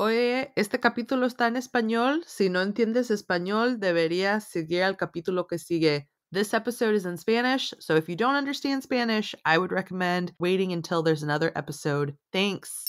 Oye, este capítulo está en español. Si no entiendes español, deberías seguir al capítulo que sigue. This episode is in Spanish, so if you don't understand Spanish, I would recommend waiting until there's another episode. Thanks.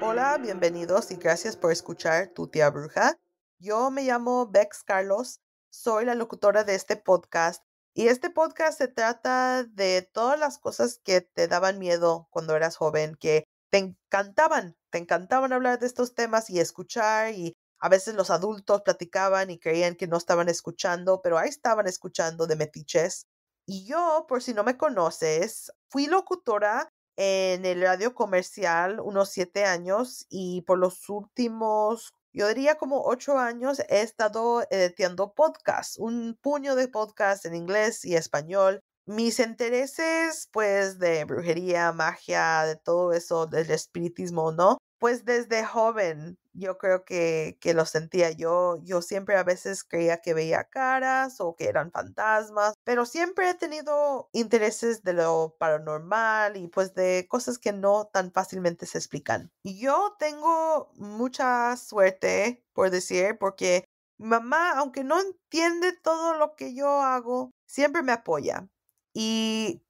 Hola, bienvenidos y gracias por escuchar Tu Tía Bruja. Yo me llamo Bex Carlos, soy la locutora de este podcast y este podcast se trata de todas las cosas que te daban miedo cuando eras joven, que te encantaban, te encantaban hablar de estos temas y escuchar y a veces los adultos platicaban y creían que no estaban escuchando, pero ahí estaban escuchando de metiches. Y yo, por si no me conoces, fui locutora en el radio comercial unos siete años y por los últimos, yo diría como ocho años, he estado editando podcasts, un puño de podcasts en inglés y español. Mis intereses, pues, de brujería, magia, de todo eso, del espiritismo, ¿no? Pues desde joven yo creo que, que, lo sentía. Yo, yo siempre a veces creía que veía caras o que eran fantasmas, pero siempre he tenido intereses de lo paranormal y pues de cosas que no tan fácilmente se explican. Yo tengo mucha suerte, por decir, porque mamá, aunque no entiende todo lo que yo hago, siempre me apoya. Y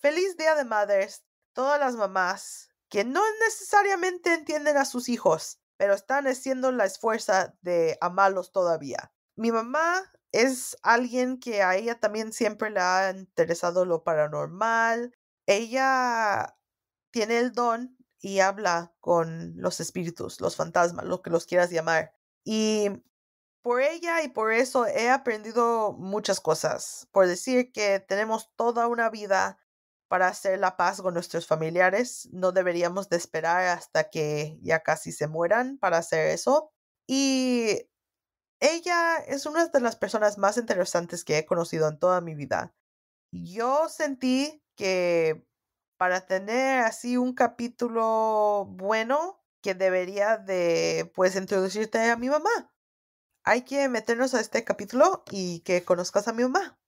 feliz Día de Madres, todas las mamás que no necesariamente entienden a sus hijos, pero están haciendo la esfuerza de amarlos todavía. Mi mamá es alguien que a ella también siempre le ha interesado lo paranormal. Ella tiene el don y habla con los espíritus, los fantasmas, lo que los quieras llamar. Y por ella y por eso he aprendido muchas cosas. Por decir que tenemos toda una vida para hacer la paz con nuestros familiares. No deberíamos de esperar hasta que ya casi se mueran para hacer eso. Y ella es una de las personas más interesantes que he conocido en toda mi vida. Yo sentí que para tener así un capítulo bueno que debería de pues introducirte a mi mamá. Hay que meternos a este capítulo y que conozcas a mi mamá.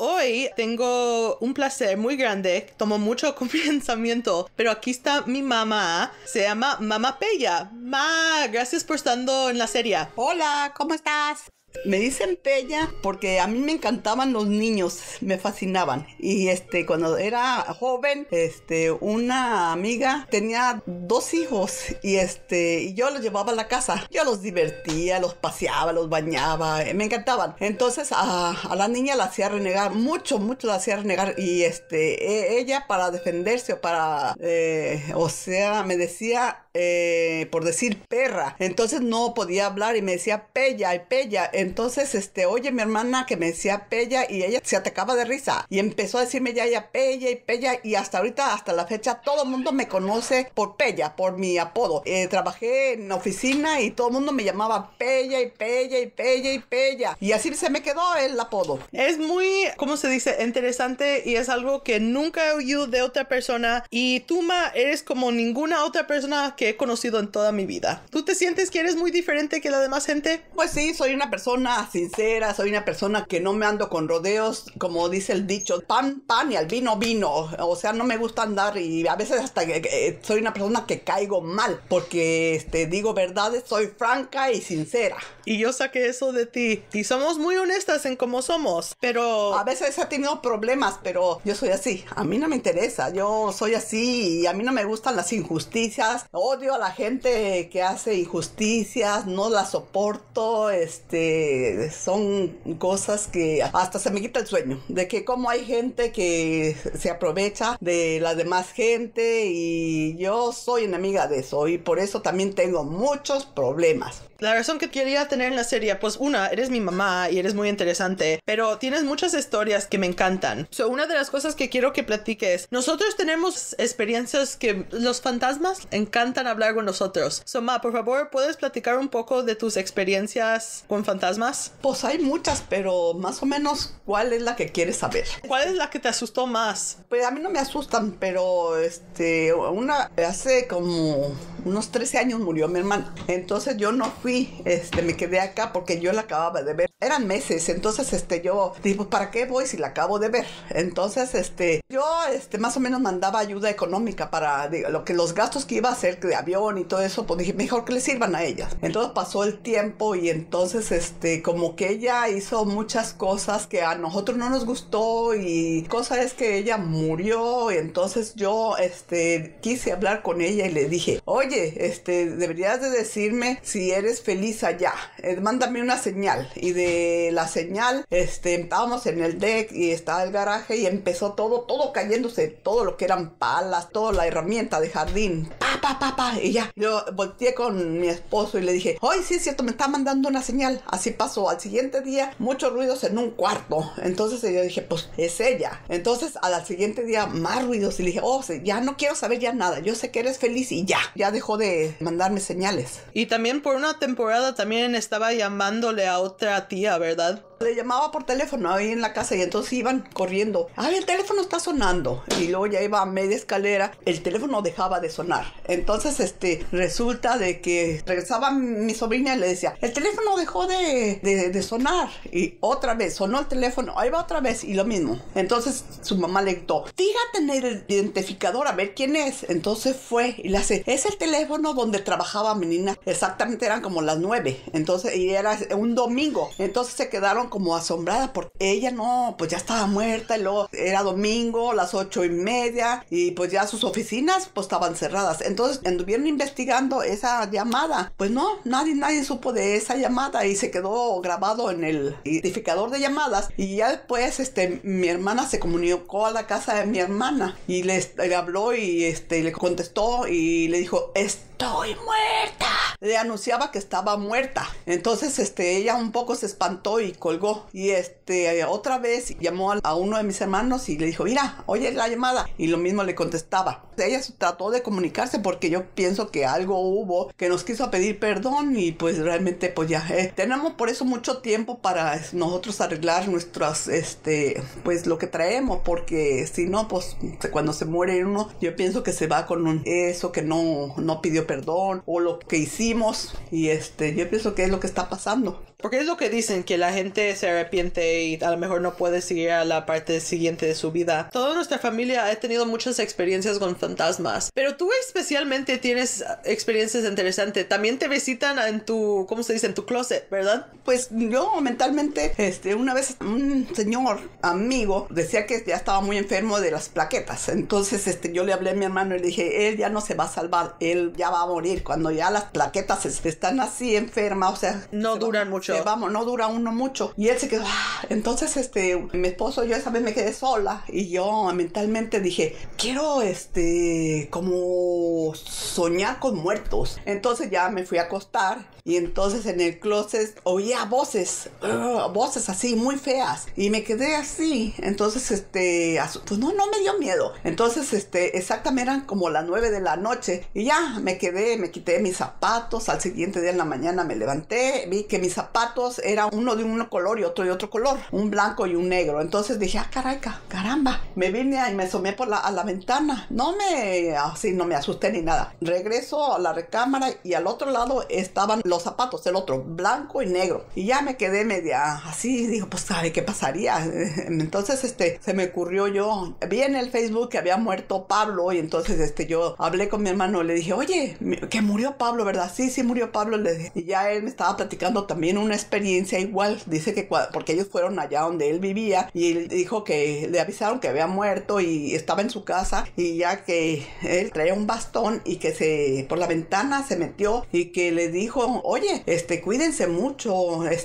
Hoy tengo un placer muy grande, tomo mucho pensamiento, pero aquí está mi mamá, se llama Mamá Pella. Ma, gracias por estando en la serie. Hola, ¿cómo estás? Me dicen Pella porque a mí me encantaban los niños, me fascinaban. Y este, cuando era joven, este, una amiga tenía dos hijos y este, yo los llevaba a la casa. Yo los divertía, los paseaba, los bañaba, eh, me encantaban. Entonces a, la niña la hacía renegar, mucho, mucho la hacía renegar. Y este, e, ella para defenderse o para, eh, o sea, me decía, eh, por decir perra. Entonces no podía hablar y me decía Pella y Pella. Entonces, este, oye, mi hermana que me decía Pella y ella se atacaba de risa y empezó a decirme ya, ya, Pella y Pella y hasta ahorita, hasta la fecha, todo el mundo me conoce por Pella, por mi apodo. Eh, trabajé en oficina y todo el mundo me llamaba Pella y Pella y Pella y Pella y así se me quedó el apodo. Es muy, ¿cómo se dice? Interesante y es algo que nunca he oído de otra persona y tú, Ma, eres como ninguna otra persona que he conocido en toda mi vida. ¿Tú te sientes que eres muy diferente que la demás gente? Pues sí, soy una persona sincera, soy una persona que no me ando con rodeos, como dice el dicho, pan, pan y al vino, vino. O sea, no me gusta andar y a veces hasta eh, soy una persona que caigo mal porque este, digo verdades, soy franca y sincera. Y yo saqué eso de ti. Y somos muy honestas en cómo somos, pero... A veces he tenido problemas, pero yo soy así. A mí no me interesa. Yo soy así y a mí no me gustan las injusticias. Odio a la gente que hace injusticias, no las soporto, este eh, son cosas que hasta se me quita el sueño, de que como hay gente que se aprovecha de la demás gente y yo soy enemiga de eso y por eso también tengo muchos problemas. La razón que quería tener en la serie, pues una, eres mi mamá y eres muy interesante, pero tienes muchas historias que me encantan. una de las cosas que quiero que platiques, nosotros tenemos experiencias que los fantasmas encantan hablar con nosotros. Soma, por favor, ¿puedes platicar un poco de tus experiencias con fantasmas? más? Pues hay muchas, pero más o menos, ¿cuál es la que quieres saber? ¿Cuál es la que te asustó más? Pues a mí no me asustan, pero este, una hace como unos 13 años murió mi hermana. Entonces yo no fui, este, me quedé acá porque yo la acababa de ver. Eran meses, entonces este, yo digo, pues, ¿para qué voy si la acabo de ver? Entonces, este, yo este, más o menos mandaba ayuda económica para lo que los gastos que iba a hacer de avión y todo eso, pues dije, mejor que le sirvan a ellas. Entonces pasó el tiempo y entonces, este, como que ella hizo muchas cosas que a nosotros no nos gustó y cosa es que ella murió y entonces yo, este, quise hablar con ella y le dije, oye, oye, este, deberías de decirme si eres feliz allá, eh, mándame una señal. Y de la señal, este, estábamos en el deck y estaba el garaje y empezó todo, todo cayéndose, todo lo que eran palas, toda la herramienta de jardín papá Y ya, yo volteé con mi esposo y le dije, hoy sí es cierto, me está mandando una señal. Así pasó. Al siguiente día, muchos ruidos en un cuarto. Entonces yo dije, pues es ella. Entonces al siguiente día, más ruidos. Y le dije, oh, ya no quiero saber ya nada. Yo sé que eres feliz y ya, ya dejó de mandarme señales. Y también por una temporada también estaba llamándole a otra tía, ¿verdad? Le llamaba por teléfono ahí en la casa y entonces iban corriendo. Ay, el teléfono está sonando. Y luego ya iba a media escalera. El teléfono dejaba de sonar. Entonces, este, resulta de que regresaba mi sobrina y le decía, el teléfono dejó de, sonar. Y otra vez, sonó el teléfono. Ahí va otra vez y lo mismo. Entonces su mamá le gritó, fíjate en el identificador a ver quién es. Entonces fue y le hace, es el teléfono donde trabajaba mi Exactamente eran como las nueve. Entonces, y era un domingo. Entonces se quedaron como asombrada porque ella no, pues ya estaba muerta y luego era domingo, las ocho y media y pues ya sus oficinas pues estaban cerradas. Entonces anduvieron investigando esa llamada. Pues no, nadie, nadie supo de esa llamada y se quedó grabado en el identificador de llamadas y ya después este, mi hermana se comunicó a la casa de mi hermana y le habló y este, le contestó y le dijo, este, estoy muerta. Le anunciaba que estaba muerta. Entonces, este, ella un poco se espantó y colgó. Y este, otra vez llamó a uno de mis hermanos y le dijo, mira, oye la llamada. Y lo mismo le contestaba. Ella trató de comunicarse porque yo pienso que algo hubo que nos quiso pedir perdón y pues realmente pues ya eh, tenemos por eso mucho tiempo para nosotros arreglar nuestras este pues lo que traemos porque si no pues cuando se muere uno yo pienso que se va con un, eso que no no pidió perdón o lo que hicimos y este yo pienso que es lo que está pasando. Porque es lo que dicen, que la gente se arrepiente y a lo mejor no puede seguir a la parte siguiente de su vida. Toda nuestra familia ha tenido muchas experiencias con fantasmas, pero tú especialmente tienes experiencias interesantes. También te visitan en tu, ¿cómo se dice? En tu closet, ¿verdad? Pues yo mentalmente, este, una vez un señor amigo decía que ya estaba muy enfermo de las plaquetas. Entonces, este, yo le hablé a mi hermano y le dije, él ya no se va a salvar, él ya va a morir. Cuando ya las plaquetas están así enfermas, o sea, no duran mucho. vamos, no dura uno mucho. Y él se quedó, ah", entonces este, mi esposo, yo esa vez me quedé sola y yo mentalmente dije, quiero este, como soñar con muertos. Entonces ya me fui a acostar y entonces en el closet oía voces, ah, voces así muy feas. Y me quedé así. Entonces, este, pues no, no me dio miedo. Entonces, este, exactamente eran como las 9 de la noche. Y ya me quedé, me quité mis zapatos. Al siguiente día en la mañana me levanté, vi que mis zapatos eran uno de un color y otro de otro color, un blanco y un negro. Entonces dije, ah, caray, caramba. Me vine y me asomé por la, a la ventana. No me, así, no me asusté ni nada. Regreso a la recámara y al otro lado estaban los zapatos, el otro, blanco y negro. Y ya me quedé media así, digo, pues, ¿sabe qué pasaría? Entonces, este, se me ocurrió yo, vi en el Facebook que había muerto Pablo y entonces, este, yo hablé con mi hermano, le dije, oye, que murió Pablo, ¿verdad? Sí, sí murió Pablo. Le Y ya él me estaba platicando también una experiencia igual, dice que porque ellos fueron allá donde él vivía y él dijo que le avisaron que había muerto y estaba en su casa y ya que él traía un bastón y que se por la ventana se metió y que le dijo oye, este, cuídense mucho,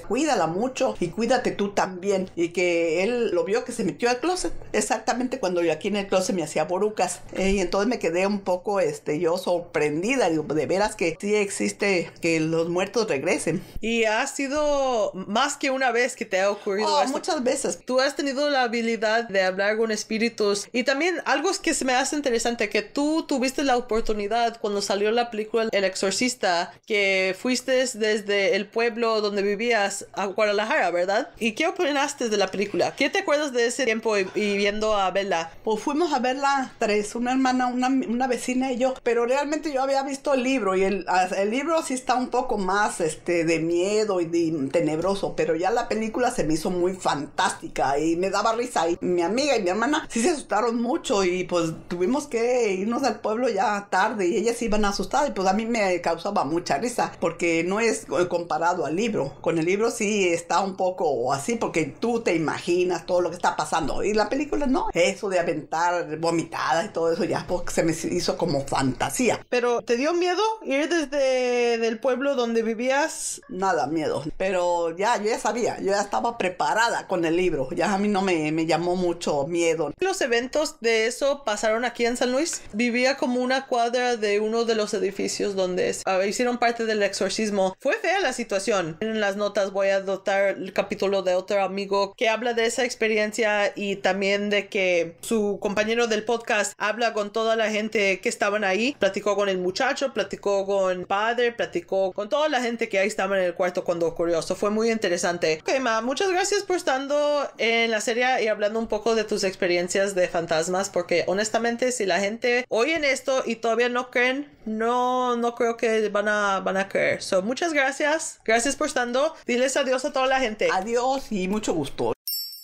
cuídala mucho y cuídate tú también. Y que él lo vio que se metió al closet, exactamente cuando yo aquí en el closet me hacía borucas. Eh, y entonces me quedé un poco, este, yo sorprendida, de veras que sí existe que los muertos regresen. Y ha sido más que una vez que te ha ocurrido. Oh, muchas veces. Tú has tenido la habilidad de hablar con espíritus y también algo que se me hace interesante, que tú tuviste la oportunidad cuando salió la película El Exorcista, que fuiste desde el pueblo donde vivías a Guadalajara, ¿verdad? ¿Y qué opinaste de la película? ¿Qué te acuerdas de ese tiempo y, viendo a Bella? Pues fuimos a verla tres, una hermana, una, una, vecina y yo, pero realmente yo había visto el libro y el, ah, el libro sí está un poco más este, de miedo y de, tenebroso, pero ya la película se me hizo muy fantástica y me daba risa y mi amiga y mi hermana sí se asustaron mucho y pues tuvimos que irnos al pueblo ya tarde y ellas iban asustadas y pues a mí me causaba mucha risa porque no es comparado al libro. Con el libro sí está un poco así porque tú te imaginas todo lo que está pasando. Y la película no. Eso de aventar vomitadas y todo eso ya se me hizo como fantasía. Pero ¿te dio miedo ir desde el pueblo donde vivías? Nada, miedo. Pero ya, yo ya sabía, yo ya estaba preparada con el libro. Ya a mí no me, llamó mucho miedo. Los eventos de eso pasaron aquí en San Luis. Vivía como una cuadra de uno de los edificios donde ah, hicieron parte del exorcismo fue fea la situación. En las notas voy a dotar el capítulo de otro amigo que habla de esa experiencia y también de que su compañero del podcast habla con toda la gente que estaban ahí. Platicó con el muchacho, platicó con padre, platicó con toda la gente que ahí estaba en el cuarto cuando ocurrió. Eso fue muy interesante. Ok, Ma, muchas gracias por estando en la serie y hablando un poco de tus experiencias de fantasmas, porque honestamente, si la gente en esto y todavía no creen, no, no creo que van a, van a creer muchas gracias. Gracias por estando. Diles adiós a toda la gente. Adiós y mucho gusto.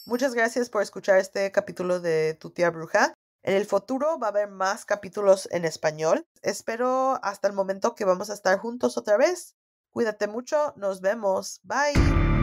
Muchas gracias por escuchar este capítulo de Tu tía bruja. En el futuro va a haber más capítulos en español. Espero hasta el momento que vamos a estar juntos otra vez. Cuídate mucho, nos vemos. Bye.